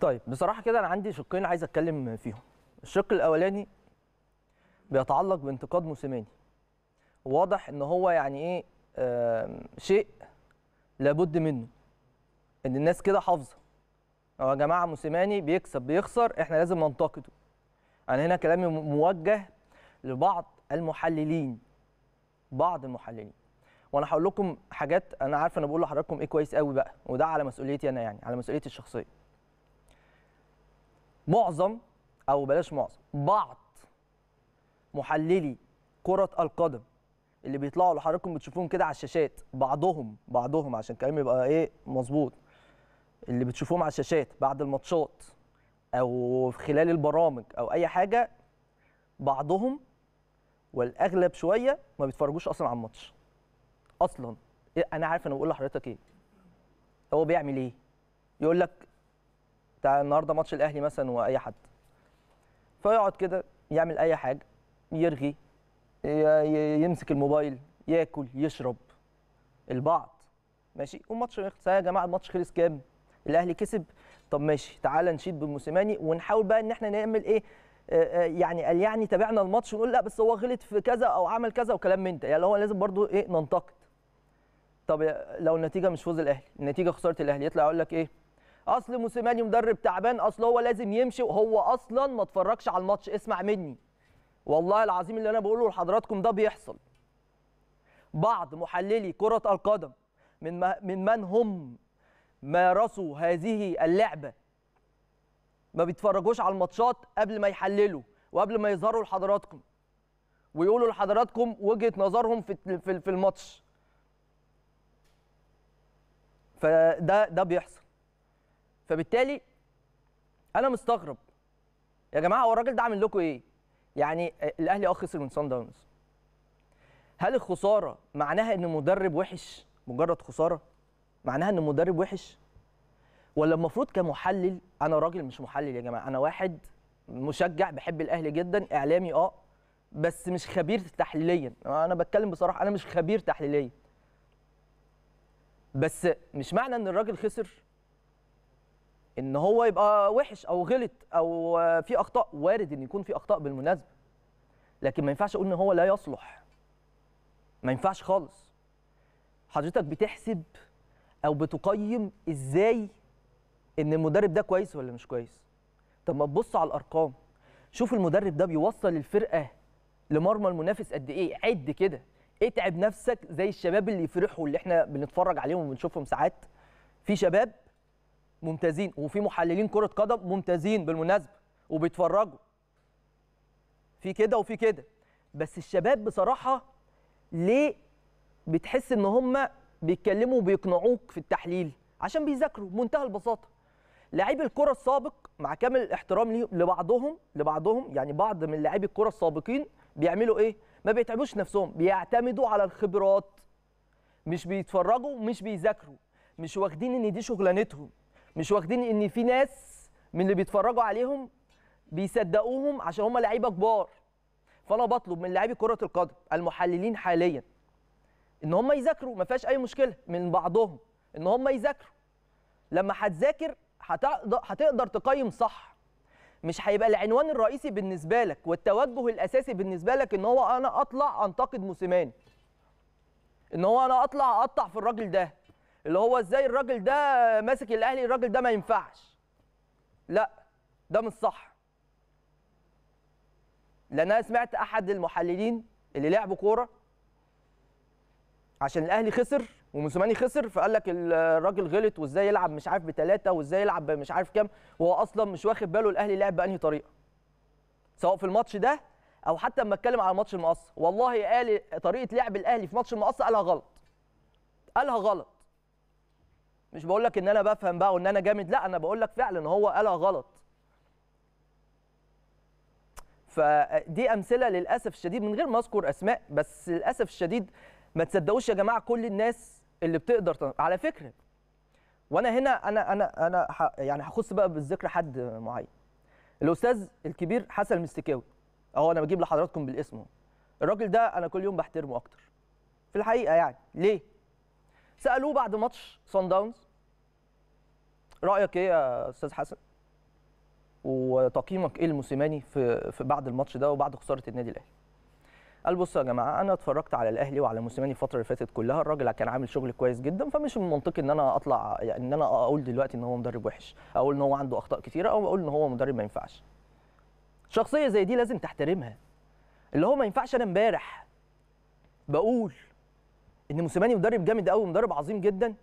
طيب بصراحه كده انا عندي شقين عايز اتكلم فيهم الشق الاولاني بيتعلق بانتقاد موسيماني واضح ان هو يعني ايه آه شيء لابد منه ان الناس كده حافظه هو يا جماعه موسيماني بيكسب بيخسر احنا لازم ننتقده انا هنا كلامي موجه لبعض المحللين بعض المحللين وانا هقول لكم حاجات انا عارف انا بقول لحضراتكم ايه كويس قوي بقى وده على مسؤوليتي انا يعني على مسؤوليتي الشخصيه معظم او بلاش معظم بعض محللي كره القدم اللي بيطلعوا لحضراتكم بتشوفوهم كده على الشاشات بعضهم بعضهم عشان الكلام يبقى ايه مظبوط اللي بتشوفوهم على الشاشات بعد الماتشات او خلال البرامج او اي حاجه بعضهم والاغلب شويه ما بيتفرجوش اصلا على الماتش اصلا إيه، انا عارف انا بقول لحضرتك ايه هو بيعمل ايه يقول لك بتاع النهارده ماتش الاهلي مثلا واي حد فيقعد كده يعمل اي حاجه يرغي يمسك الموبايل ياكل يشرب البعض ماشي والماتش خلص يا جماعه الماتش خلص كام الاهلي كسب طب ماشي تعالى نشيد بموسيماني ونحاول بقى ان احنا نعمل ايه يعني قال يعني تابعنا الماتش ونقول لا بس هو غلط في كذا او عمل كذا وكلام من ده يعني هو لازم برضو ايه ننتقد طب لو النتيجه مش فوز الاهلي النتيجه خساره الاهلي يطلع يقول لك ايه اصل موسيماني مدرب تعبان اصل هو لازم يمشي وهو اصلا ما اتفرجش على الماتش اسمع مني والله العظيم اللي انا بقوله لحضراتكم ده بيحصل بعض محللي كره القدم من من من هم مارسوا هذه اللعبه ما بيتفرجوش على الماتشات قبل ما يحللوا وقبل ما يظهروا لحضراتكم ويقولوا لحضراتكم وجهه نظرهم في في الماتش فده ده بيحصل فبالتالي انا مستغرب يا جماعه هو الراجل ده عامل لكم ايه؟ يعني آه، الاهلي اه خسر من سان داونز هل الخساره معناها ان مدرب وحش مجرد خساره؟ معناها ان مدرب وحش؟ ولا المفروض كمحلل انا راجل مش محلل يا جماعه انا واحد مشجع بحب الاهلي جدا اعلامي اه بس مش خبير تحليليا انا بتكلم بصراحه انا مش خبير تحليليا بس مش معنى ان الراجل خسر ان هو يبقى وحش او غلط او في اخطاء وارد ان يكون في اخطاء بالمناسبه لكن ما ينفعش اقول ان هو لا يصلح ما ينفعش خالص حضرتك بتحسب او بتقيم ازاي ان المدرب ده كويس ولا مش كويس طب ما تبص على الارقام شوف المدرب ده بيوصل الفرقه لمرمى المنافس قد ايه عد كده اتعب نفسك زي الشباب اللي يفرحوا اللي احنا بنتفرج عليهم وبنشوفهم ساعات في شباب ممتازين وفي محللين كره قدم ممتازين بالمناسبه وبيتفرجوا في كده وفي كده بس الشباب بصراحه ليه بتحس ان هم بيتكلموا وبيقنعوك في التحليل عشان بيذاكروا بمنتهى البساطه لاعبي الكره السابق مع كامل الاحترام لبعضهم لبعضهم يعني بعض من لاعبي الكره السابقين بيعملوا ايه ما بيتعبوش نفسهم بيعتمدوا على الخبرات مش بيتفرجوا مش بيذاكروا مش واخدين ان دي شغلانتهم مش واخدين ان في ناس من اللي بيتفرجوا عليهم بيصدقوهم عشان هم لعيبه كبار فانا بطلب من لاعبي كره القدم المحللين حاليا ان هم يذاكروا ما فيهاش اي مشكله من بعضهم ان هم يذاكروا لما هتذاكر هتقدر تقيم صح مش هيبقى العنوان الرئيسي بالنسبه لك والتوجه الاساسي بالنسبه لك ان هو انا اطلع انتقد موسيماني ان هو انا اطلع اقطع في الراجل ده اللي هو ازاي الراجل ده ماسك الاهلي الراجل ده ما ينفعش لا ده مش صح لان انا سمعت احد المحللين اللي لعبوا كوره عشان الاهلي خسر وموسيماني خسر فقال لك الراجل غلط وازاي يلعب مش عارف بثلاثه وازاي يلعب مش عارف كام وهو اصلا مش واخد باله الاهلي لعب بانهي طريقه سواء في الماتش ده او حتى لما اتكلم على ماتش المقصه والله قال طريقه لعب الاهلي في ماتش المقصه قالها غلط قالها غلط مش بقول لك ان انا بفهم بقى وان انا جامد لا انا بقول لك فعلا هو قالها غلط فدي امثله للاسف الشديد من غير ما اذكر اسماء بس للاسف الشديد ما تصدقوش يا جماعه كل الناس اللي بتقدر على فكره وانا هنا انا انا انا يعني هخص بقى بالذكر حد معين الاستاذ الكبير حسن المستكاوي اهو انا بجيب لحضراتكم بالاسم الراجل ده انا كل يوم بحترمه اكتر في الحقيقه يعني ليه سالوه بعد ماتش سان داونز رايك ايه يا استاذ حسن وتقييمك ايه الموسيماني في, في بعد الماتش ده وبعد خساره النادي الاهلي قال بصوا يا جماعه انا اتفرجت على الاهلي وعلى موسيماني الفتره اللي فاتت كلها الراجل كان عامل شغل كويس جدا فمش من المنطقي ان انا اطلع يعني ان انا اقول دلوقتي ان هو مدرب وحش اقول ان هو عنده اخطاء كتيره او اقول ان هو مدرب ما ينفعش شخصيه زي دي لازم تحترمها اللي هو ما ينفعش انا امبارح بقول ان موسيماني مدرب جامد قوي مدرب عظيم جدا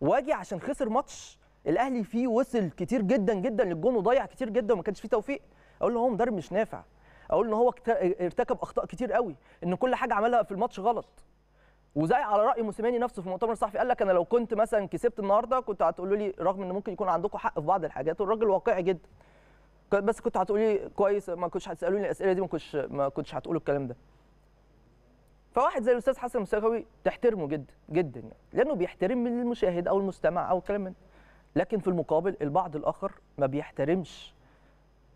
واجي عشان خسر ماتش الاهلي فيه وصل كتير جدا جدا للجون وضيع كتير جدا وما كانش فيه توفيق اقول له هو مدرب مش نافع اقول ان هو ارتكب اخطاء كتير قوي ان كل حاجه عملها في الماتش غلط وزي على راي موسيماني نفسه في المؤتمر الصحفي قال لك انا لو كنت مثلا كسبت النهارده كنت هتقولوا لي رغم ان ممكن يكون عندكم حق في بعض الحاجات والراجل واقعي جدا بس كنت هتقولي كويس ما كنتش هتسالوني الاسئله دي ما كنتش ما كنتش هتقولوا الكلام ده فواحد زي الاستاذ حسن السخاوي تحترمه جدا جدا يعني لانه بيحترم من المشاهد او المستمع او الكلام من لكن في المقابل البعض الاخر ما بيحترمش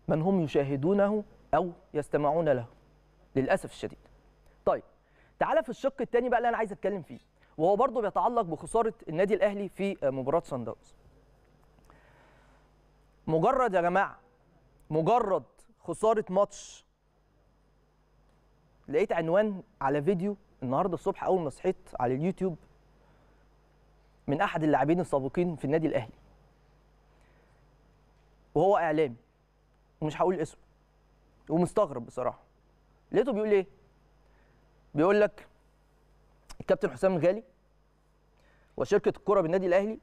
من هم يشاهدونه او يستمعون له للاسف الشديد طيب تعالى في الشق الثاني بقى اللي انا عايز اتكلم فيه وهو برضه بيتعلق بخساره النادي الاهلي في مباراه سان داونز مجرد يا جماعه مجرد خساره ماتش لقيت عنوان على فيديو النهارده الصبح اول ما صحيت على اليوتيوب من احد اللاعبين السابقين في النادي الاهلي وهو اعلامي ومش هقول اسمه ومستغرب بصراحه لقيته بيقول ايه بيقول لك الكابتن حسام الغالي وشركه الكره بالنادي الاهلي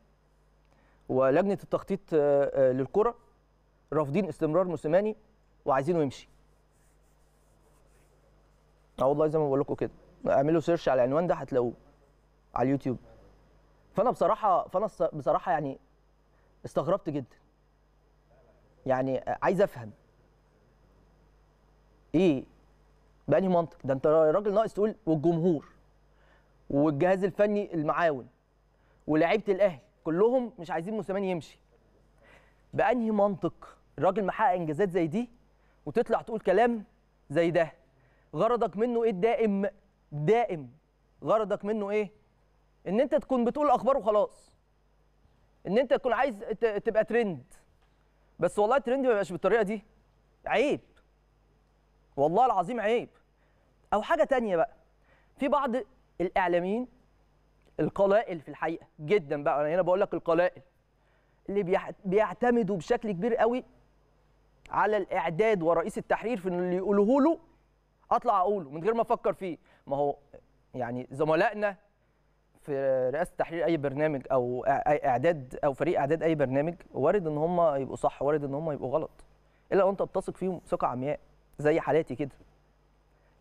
ولجنه التخطيط آه، آه، للكره رافضين استمرار موسيماني وعايزينه يمشي اه والله زي ما بقول لكم كده اعملوا سيرش على العنوان ده هتلاقوه على اليوتيوب فانا بصراحه فانا بصراحه يعني استغربت جدا يعني عايز افهم ايه بأنهي منطق ده انت راجل ناقص تقول والجمهور والجهاز الفني المعاون ولاعيبه الاهلي كلهم مش عايزين موسيماني يمشي بأنهي منطق الراجل محقق انجازات زي دي وتطلع تقول كلام زي ده غرضك منه ايه الدائم دائم غرضك منه ايه ان انت تكون بتقول اخبار وخلاص ان انت تكون عايز تبقى ترند بس والله الترند ما يبقاش بالطريقه دي عيب والله العظيم عيب او حاجه تانية بقى في بعض الاعلاميين القلائل في الحقيقه جدا بقى انا هنا بقول لك القلائل اللي بيعتمدوا بشكل كبير قوي على الاعداد ورئيس التحرير في اللي يقولوه له اطلع اقوله من غير ما افكر فيه ما هو يعني زملائنا في رئاسه تحرير اي برنامج او اعداد او فريق اعداد اي برنامج وارد ان هم يبقوا صح وارد ان هم يبقوا غلط الا لو انت بتثق فيهم ثقه عمياء زي حالاتي كده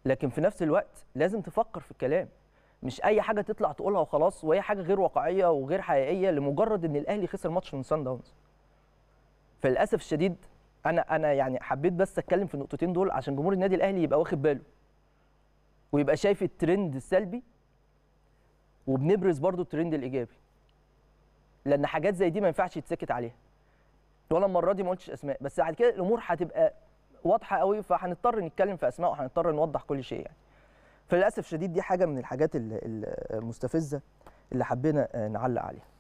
لكن في نفس الوقت لازم تفكر في الكلام مش اي حاجه تطلع تقولها وخلاص وهي حاجه غير واقعيه وغير حقيقيه لمجرد ان الاهلي خسر ماتش من سان داونز فللاسف الشديد انا انا يعني حبيت بس اتكلم في النقطتين دول عشان جمهور النادي الاهلي يبقى واخد باله ويبقى شايف الترند السلبي وبنبرز برضو الترند الايجابي لان حاجات زي دي ما ينفعش يتسكت عليها ولا المره دي ما قلتش اسماء بس بعد كده الامور هتبقى واضحه قوي فهنضطر نتكلم في اسماء وهنضطر نوضح كل شيء يعني فللاسف شديد دي حاجه من الحاجات المستفزه اللي حبينا نعلق عليها